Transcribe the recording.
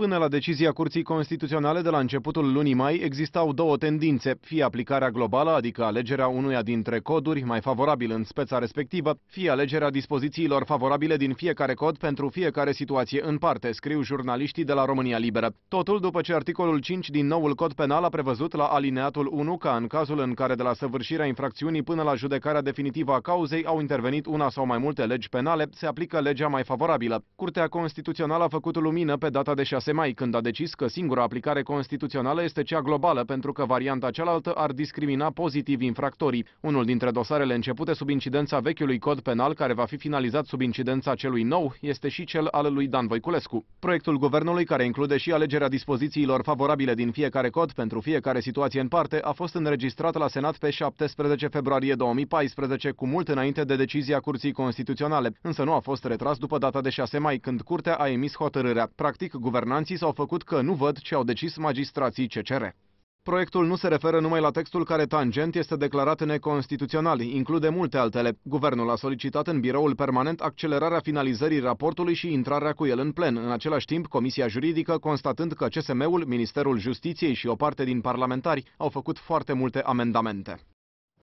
Până la decizia Curții Constituționale de la începutul lunii mai, existau două tendințe, fie aplicarea globală, adică alegerea unuia dintre coduri mai favorabil în speța respectivă, fie alegerea dispozițiilor favorabile din fiecare cod pentru fiecare situație în parte, scriu jurnaliștii de la România Liberă. Totul după ce articolul 5 din noul cod penal a prevăzut la alineatul 1 ca în cazul în care de la săvârșirea infracțiunii până la judecarea definitivă a cauzei au intervenit una sau mai multe legi penale, se aplică legea mai favorabilă. Curtea Constituțională a făcut lumină pe data de 6 mai când a decis că singura aplicare constituțională este cea globală pentru că varianta cealaltă ar discrimina pozitiv infractorii. Unul dintre dosarele începute sub incidența vechiului cod penal care va fi finalizat sub incidența celui nou este și cel al lui Dan Voiculescu. Proiectul guvernului care include și alegerea dispozițiilor favorabile din fiecare cod pentru fiecare situație în parte a fost înregistrat la Senat pe 17 februarie 2014 cu mult înainte de decizia Curții Constituționale, însă nu a fost retras după data de 6 mai când Curtea a emis hotărârea. Practic, guvernul guvernanții s-au făcut că nu văd ce au decis magistrații CCR. Proiectul nu se referă numai la textul care tangent este declarat neconstituțional, include multe altele. Guvernul a solicitat în biroul permanent accelerarea finalizării raportului și intrarea cu el în plen. În același timp, Comisia Juridică, constatând că CSM-ul, Ministerul Justiției și o parte din parlamentari au făcut foarte multe amendamente.